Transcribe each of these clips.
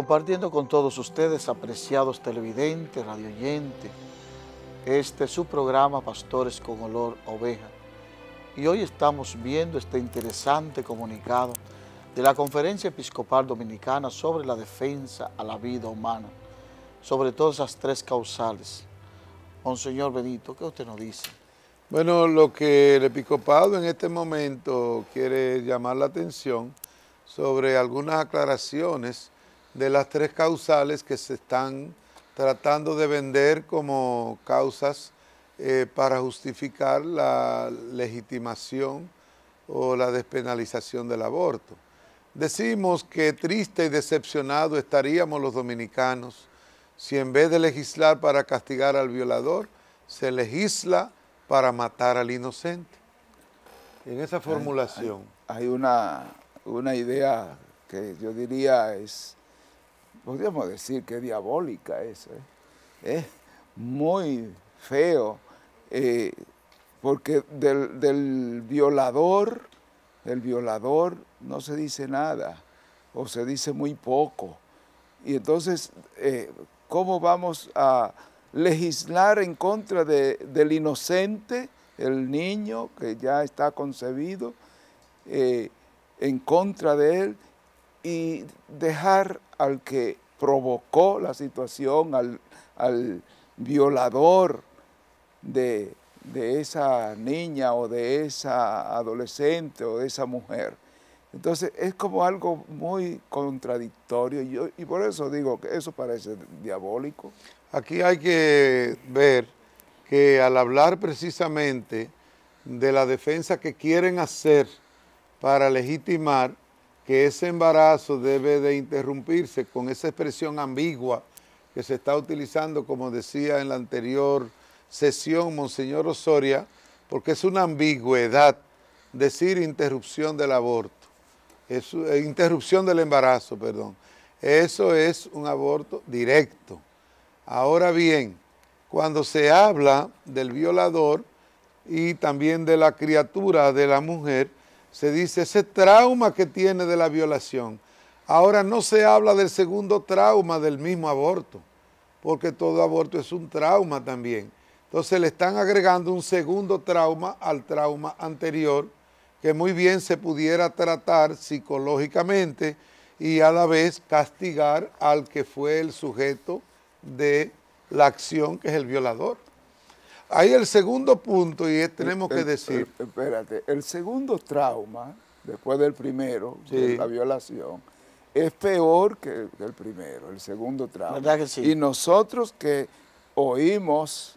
compartiendo con todos ustedes, apreciados televidentes, radioyentes, este su programa Pastores con Olor Oveja. Y hoy estamos viendo este interesante comunicado de la Conferencia Episcopal Dominicana sobre la defensa a la vida humana, sobre todas esas tres causales. Monseñor Benito, ¿qué usted nos dice? Bueno, lo que el episcopado en este momento quiere llamar la atención sobre algunas aclaraciones de las tres causales que se están tratando de vender como causas eh, para justificar la legitimación o la despenalización del aborto. Decimos que triste y decepcionado estaríamos los dominicanos si en vez de legislar para castigar al violador, se legisla para matar al inocente. En esa formulación. Hay, una, una idea que yo diría es podríamos decir que diabólica es, ¿eh? es muy feo, eh, porque del, violador, el violador no se dice nada, o se dice muy poco. Y entonces, eh, ¿cómo vamos a legislar en contra del inocente, el niño que ya está concebido, en contra de él y dejar al que provocó la situación, al, violador de, esa niña o de esa adolescente o de esa mujer. Entonces es como algo muy contradictorio y por eso digo que eso parece diabólico. Aquí hay que ver que al hablar precisamente de la defensa que quieren hacer para legitimar que ese embarazo debe de interrumpirse con esa expresión ambigua que se está utilizando, como decía en la anterior sesión, Monseñor Osoria, porque es una ambigüedad decir interrupción del aborto, es, eh, interrupción del embarazo, perdón. Eso es un aborto directo. Ahora bien, cuando se habla del violador y también de la criatura, de la mujer, se dice ese trauma que tiene de la violación. Ahora no se habla del segundo trauma del mismo aborto, porque todo aborto es un trauma también. Entonces le están agregando un segundo trauma al trauma anterior, que muy bien se pudiera tratar psicológicamente y a la vez castigar al que fue el sujeto de la acción, que es el violador. Hay el segundo punto, y tenemos que decir. espérate, el segundo trauma, después del primero, de la violación, es peor que el primero, el segundo trauma. Y nosotros que oímos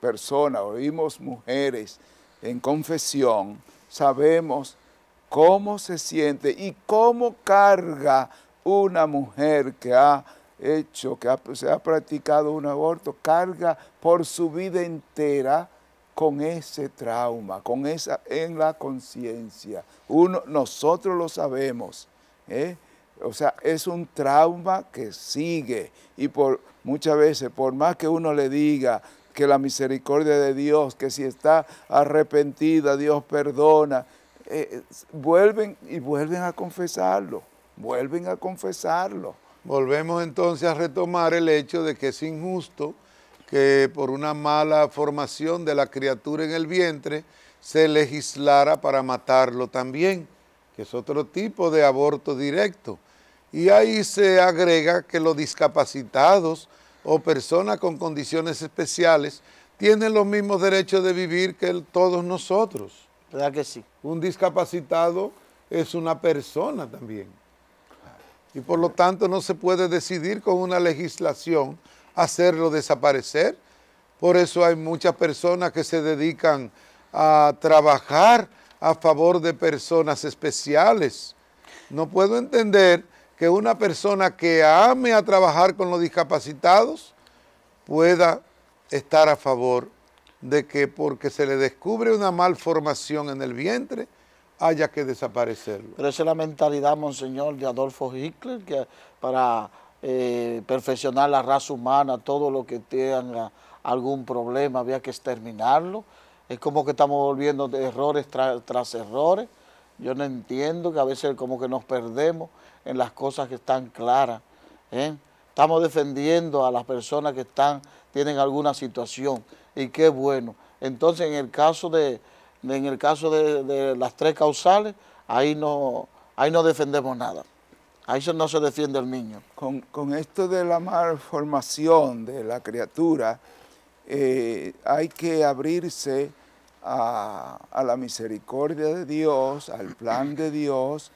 personas, oímos mujeres en confesión, sabemos cómo se siente y cómo carga una mujer que ha hecho, que se ha practicado un aborto, carga por su vida entera con ese trauma, con esa en la conciencia. Uno, nosotros lo sabemos. ¿eh? O sea, es un trauma que sigue y por muchas veces, por más que uno le diga que la misericordia de Dios, que si está arrepentida, Dios perdona, eh, vuelven y vuelven a confesarlo, vuelven a confesarlo. Volvemos entonces a retomar el hecho de que es injusto que por una mala formación de la criatura en el vientre se legislara para matarlo también, que es otro tipo de aborto directo. Y ahí se agrega que los discapacitados o personas con condiciones especiales tienen los mismos derechos de vivir que todos nosotros. ¿Verdad que sí? Un discapacitado es una persona también y por lo tanto no se puede decidir con una legislación hacerlo desaparecer. Por eso hay muchas personas que se dedican a trabajar a favor de personas especiales. No puedo entender que una persona que ame a trabajar con los discapacitados pueda estar a favor de que porque se le descubre una malformación en el vientre, haya que desaparecerlo. Pero esa es la mentalidad, monseñor, de Adolfo Hitler, que para eh, perfeccionar la raza humana, todo lo que tenga algún problema había que exterminarlo. Es como que estamos volviendo de errores tras errores. Yo no entiendo que a veces como que nos perdemos en las cosas que están claras. ¿eh? Estamos defendiendo a las personas que están, tienen alguna situación y qué bueno. Entonces, en el caso de, en el caso de, las tres causales, ahí no, ahí no defendemos nada. Ahí no se defiende el niño. Con, esto de la malformación de la criatura, eh, hay que abrirse a, la misericordia de Dios, al plan de Dios,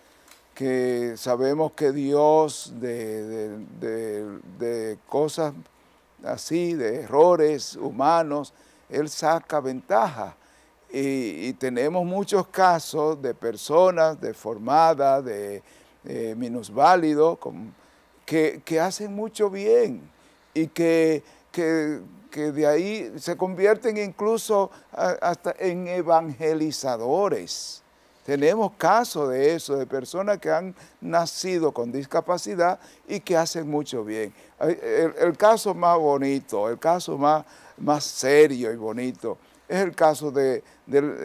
que sabemos que Dios de, de cosas así, de errores humanos, Él saca ventaja y, tenemos muchos casos de personas deformadas, de eh, minusválidos, que, hacen mucho bien y que, de ahí se convierten incluso hasta en evangelizadores. Tenemos casos de eso, de personas que han nacido con discapacidad y que hacen mucho bien. El, el caso más bonito, el caso más, más serio y bonito es el caso de,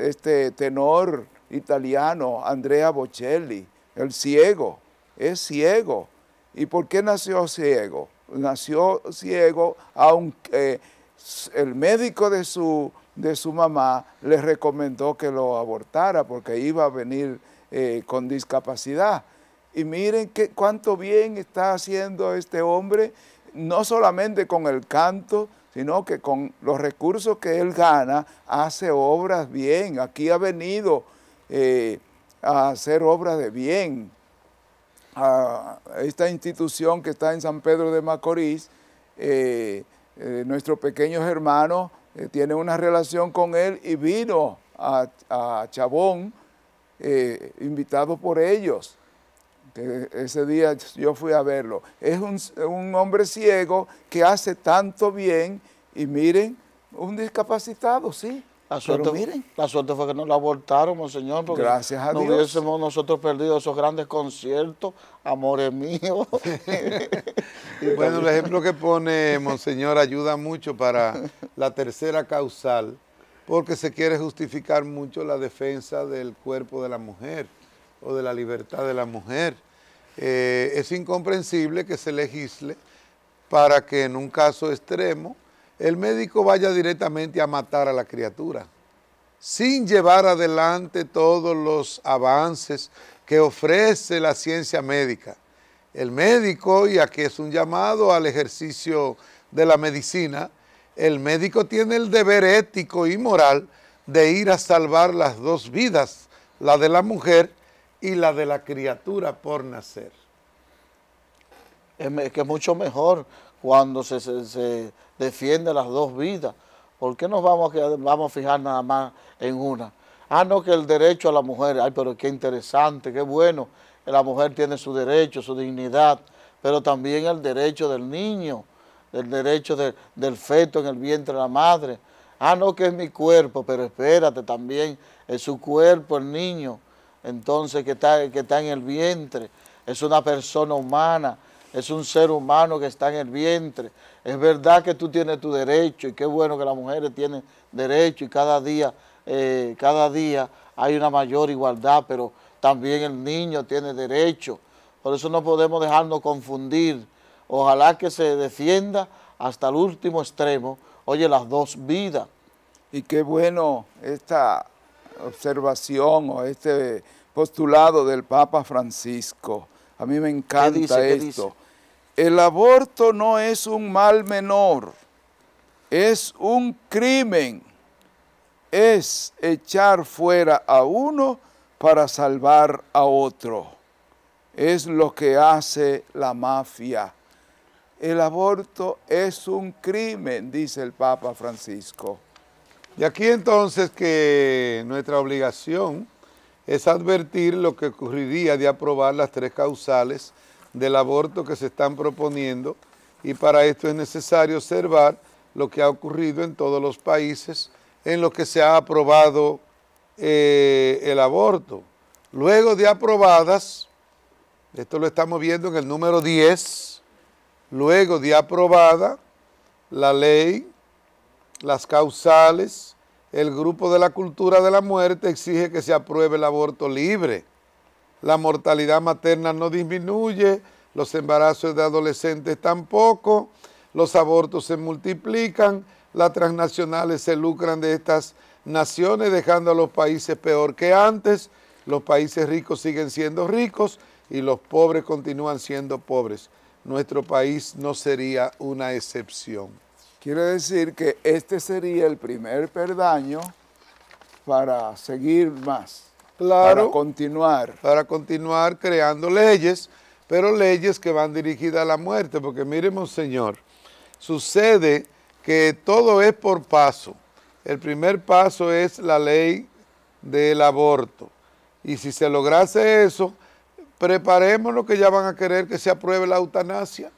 este tenor italiano Andrea Bocelli, el ciego, es ciego. ¿Y por qué nació ciego? Nació ciego aunque eh, el médico de su, de su mamá le recomendó que lo abortara porque iba a venir eh, con discapacidad. Y miren qué, cuánto bien está haciendo este hombre, no solamente con el canto, sino que con los recursos que él gana hace obras bien. Aquí ha venido eh, a hacer obras de bien. A esta institución que está en San Pedro de Macorís, eh, eh, nuestros pequeños hermanos una relación con él y vino a Chabón invitado por ellos ese día yo fui a verlo. Es un, hombre ciego que hace tanto bien y miren, un discapacitado, sí. La suerte, miren. la suerte fue que no lo abortaron, monseñor, Gracias a no hubiésemos nosotros perdido esos grandes conciertos, amores míos. bueno, el ejemplo que pone monseñor ayuda mucho para la tercera causal, porque se quiere justificar mucho la defensa del cuerpo de la mujer o de la libertad de la mujer. Eh, es incomprensible que se legisle para que en un caso extremo el médico vaya directamente a matar a la criatura, sin llevar adelante todos los avances que ofrece la ciencia médica. El médico, y aquí es un llamado al ejercicio de la medicina, el médico tiene el deber ético y moral de ir a salvar las dos vidas, la de la mujer y la de la criatura por nacer. Es que es mucho mejor cuando se, se, defiende las dos vidas. ¿Por qué nos vamos a, vamos a fijar nada más en una? Ah, no, que el derecho a la mujer, ay, pero qué interesante, qué bueno, la mujer tiene su derecho, su dignidad, pero también el derecho del niño, el derecho del feto en el vientre de la madre. Ah, no, que es mi cuerpo, pero espérate, también es su cuerpo, el niño, entonces que está, que está en el vientre, es una persona humana, es un ser humano que está en el vientre. Es verdad que tú tienes tu derecho y qué bueno que las mujeres tienen derecho y cada día, eh, cada día hay una mayor igualdad, pero también el niño tiene derecho. Por eso no podemos dejarnos confundir. Ojalá que se defienda hasta el último extremo, oye, las dos vidas. Y qué bueno esta observación o este postulado del Papa Francisco. A mí me encanta esto. El aborto no es un mal menor, es un crimen. Es echar fuera a uno para salvar a otro. Es lo que hace la mafia. El aborto es un crimen, dice el Papa Francisco. Y aquí entonces que nuestra obligación es advertir lo que ocurriría de aprobar las tres causales del aborto que se están proponiendo y para esto es necesario observar lo que ha ocurrido en todos los países en los que se ha aprobado eh, el aborto. Luego de aprobadas, esto lo estamos viendo en el número 10, luego de aprobada la ley, las causales, el grupo de la cultura de la muerte exige que se apruebe el aborto libre. La mortalidad materna no disminuye, los embarazos de adolescentes tampoco, los abortos se multiplican, las transnacionales se lucran de estas naciones dejando a los países peor que antes, los países ricos siguen siendo ricos y los pobres continúan siendo pobres. Nuestro país no sería una excepción. Quiere decir que este sería el primer perdaño para seguir más. Claro. Para continuar. Para continuar creando leyes, pero leyes que van dirigidas a la muerte, porque miremos, señor, sucede que todo es por paso. El primer paso es la ley del aborto. Y si se lograse eso, preparemos lo que ya van a querer que se apruebe la eutanasia.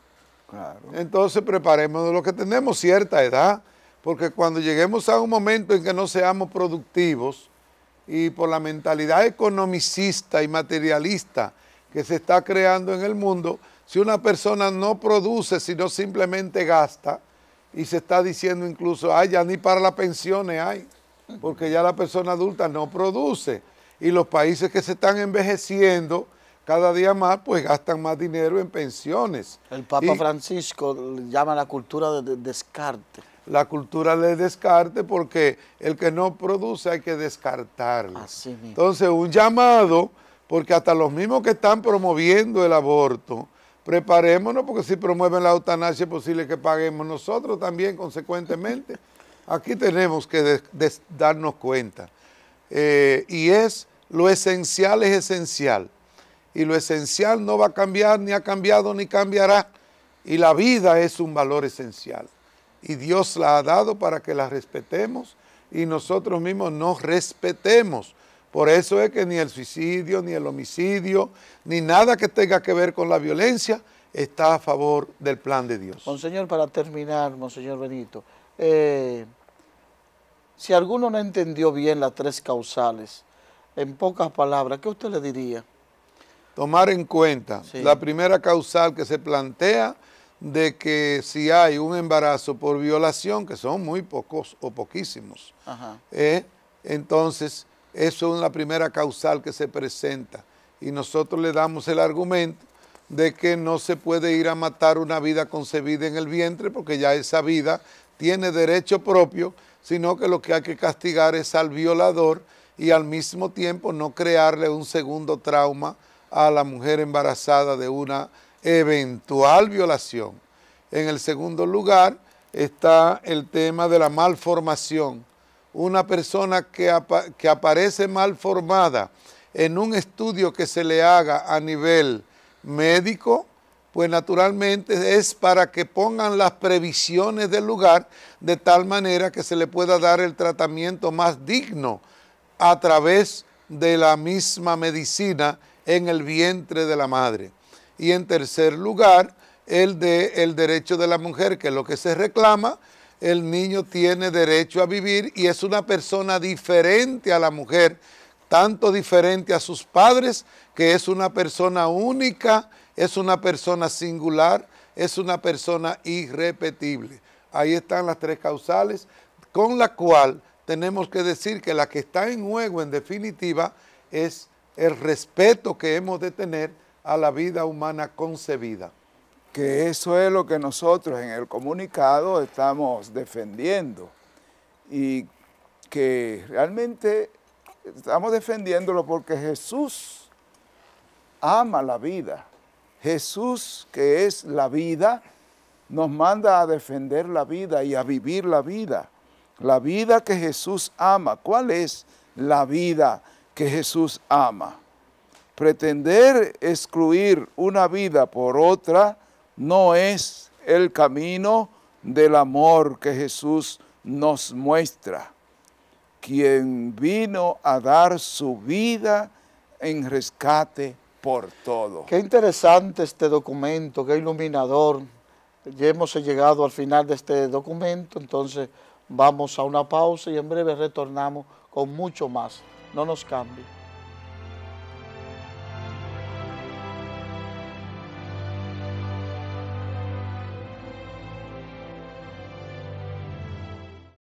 Entonces preparemos lo que tenemos cierta edad, porque cuando lleguemos a un momento en que no seamos productivos y por la mentalidad economicista y materialista que se está creando en el mundo, si una persona no produce, sino simplemente gasta, y se está diciendo incluso, ay, ya ni para las pensiones hay, porque ya la persona adulta no produce. Y los países que se están envejeciendo, cada día más pues gastan más dinero en pensiones. El Papa Francisco llama la cultura de descarte. La cultura de descarte porque el que no produce hay que descartarlo. Entonces un llamado, porque hasta los mismos que están promoviendo el aborto, preparémonos porque si promueven la eutanasia es posible que paguemos nosotros también consecuentemente. Aquí tenemos que darnos cuenta. Eh, y es, lo esencial es esencial y lo esencial no va a cambiar, ni ha cambiado, ni cambiará. Y la vida es un valor esencial. Y Dios la ha dado para que la respetemos y nosotros mismos nos respetemos. Por eso es que ni el suicidio, ni el homicidio, ni nada que tenga que ver con la violencia está a favor del plan de Dios. Monseñor, para terminar, Monseñor Benito, eh, si alguno no entendió bien las tres causales, en pocas palabras, ¿qué usted le diría? tomar en cuenta la primera causal que se plantea de que si hay un embarazo por violación, que son muy pocos o poquísimos, ¿eh? entonces eso es la primera causal que se presenta. Y nosotros le damos el argumento de que no se puede ir a matar una vida concebida en el vientre porque ya esa vida tiene derecho propio, sino que lo que hay que castigar es al violador y al mismo tiempo no crearle un segundo trauma a la mujer embarazada de una eventual violación. En el segundo lugar está el tema de la malformación. Una persona que, que aparece malformada en un estudio que se le haga a nivel médico, pues naturalmente es para que pongan las previsiones del lugar de tal manera que se le pueda dar el tratamiento más digno a través de la misma medicina en el vientre de la madre. Y en tercer lugar, el de el derecho de la mujer, que es lo que se reclama, el niño tiene derecho a vivir y es una persona diferente a la mujer, tanto diferente a sus padres, que es una persona única, es una persona singular, es una persona irrepetible. Ahí están las tres causales con la cual tenemos que decir que la que está en juego en definitiva es el respeto que hemos de tener a la vida humana concebida. Que eso es lo que nosotros en el comunicado estamos defendiendo y que realmente estamos defendiéndolo porque Jesús ama la vida. Jesús, que es la vida, nos manda a defender la vida y a vivir la vida. La vida que Jesús ama. ¿Cuál es la vida que Jesús ama. Pretender excluir una vida por otra no es el camino del amor que Jesús nos muestra, quien vino a dar su vida en rescate por todo. Qué interesante este documento, qué iluminador. Ya hemos llegado al final de este documento, entonces vamos a una pausa y en breve retornamos con mucho más. non ho scambi.